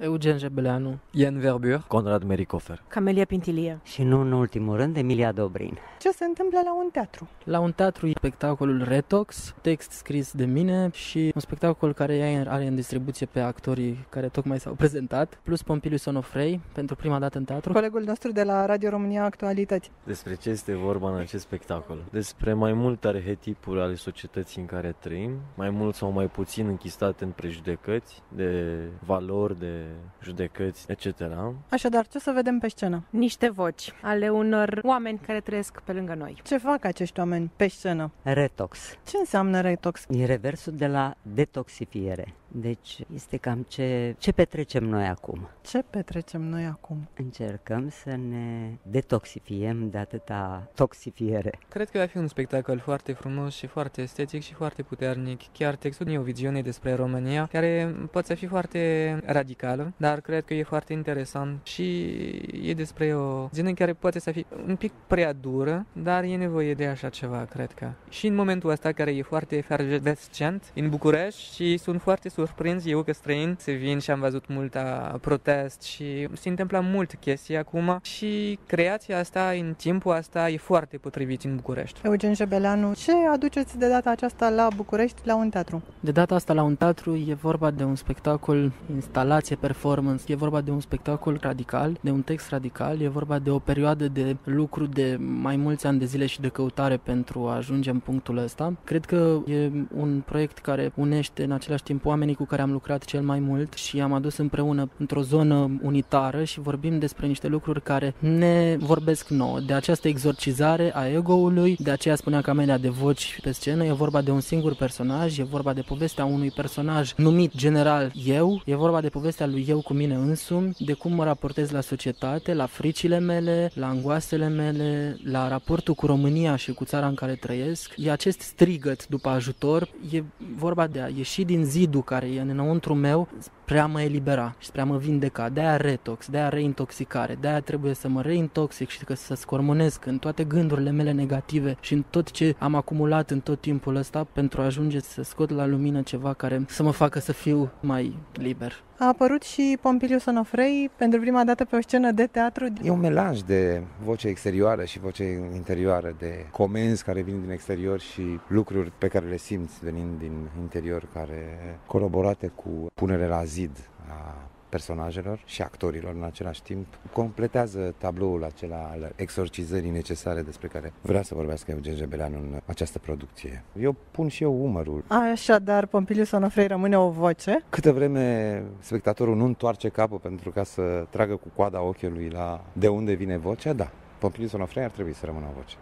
Eugen Jebeleanu, Ian Verbur, Conrad Mericofer, Camelia Pintilie și nu în ultimul rând Emilia Dobrin. Ce se întâmplă la un teatru? La un teatru e spectacolul Retox, text scris de mine și un spectacol care are în distribuție pe actorii care tocmai s-au prezentat, plus Pompiliu Sonofrei pentru prima dată în teatru. Colegul nostru de la Radio România Actualități. Despre ce este vorba în acest spectacol? Despre mai multe arhetipuri ale societății în care trăim, mai mult sau mai puțin închistate în prejudecăți de valori, de judecăți, etc. Așadar, ce o să vedem pe scenă? Niște voci ale unor oameni care trăiesc pe lângă noi. Ce fac acești oameni pe scenă? Retox. Ce înseamnă retox? E reversul de la detoxifiere. Deci este cam ce, ce petrecem noi acum. Ce petrecem noi acum? Încercăm să ne detoxifiem de atâta toxifiere. Cred că va fi un spectacol foarte frumos și foarte estetic și foarte puternic. Chiar textul e o viziune despre România care poate fi foarte radicală, dar cred că e foarte interesant și e despre o zină care poate să fie un pic prea dură, dar e nevoie de așa ceva, cred că. Și în momentul ăsta care e foarte efervescent în București și sunt foarte sur surprins eu că străin se vin și am văzut multa protest și se întâmplă mult chestii acum și creația asta în timpul asta e foarte potrivit în București. Eugen Jebeleanu, ce aduceți de data aceasta la București, la un teatru? De data asta la un teatru e vorba de un spectacol, instalație, performance, e vorba de un spectacol radical, de un text radical, e vorba de o perioadă de lucru de mai mulți ani de zile și de căutare pentru a ajunge în punctul ăsta. Cred că e un proiect care unește în același timp oameni oamenii cu care am lucrat cel mai mult și am adus împreună într-o zonă unitară și vorbim despre niște lucruri care ne vorbesc nouă, de această exorcizare a ego-ului, de aceea spunea Camelia de voci pe scenă, e vorba de un singur personaj, e vorba de povestea unui personaj numit general eu, e vorba de povestea lui eu cu mine însumi, de cum mă raportez la societate, la fricile mele, la angoasele mele, la raportul cu România și cu țara în care trăiesc. E acest strigăt după ajutor, e vorba de a ieși din zidul care care e înăuntru meu spre a mă elibera și spre a mă vindeca. De-aia retox, de-aia reintoxicare, de-aia trebuie să mă reintoxic și să scormonesc în toate gândurile mele negative și în tot ce am acumulat în tot timpul ăsta pentru a ajunge să scot la lumină ceva care să mă facă să fiu mai liber. A apărut și Pompiliu Sonofrei pentru prima dată pe o scenă de teatru. E un melanj de voce exterioară și voce interioară, de comenzi care vin din exterior și lucruri pe care le simți venind din interior, care colaborate cu punere la zi zid a personajelor și actorilor în același timp, completează tabloul acela al exorcizării necesare despre care vrea să vorbească Eugen Jebelean în această producție. Eu pun și eu umărul. Așadar, Pompiliu Sonofrei rămâne o voce. Câte vreme spectatorul nu întoarce capul pentru ca să tragă cu coada ochiului la de unde vine vocea, da, Pompiliu Sonofrei ar trebui să rămână o voce.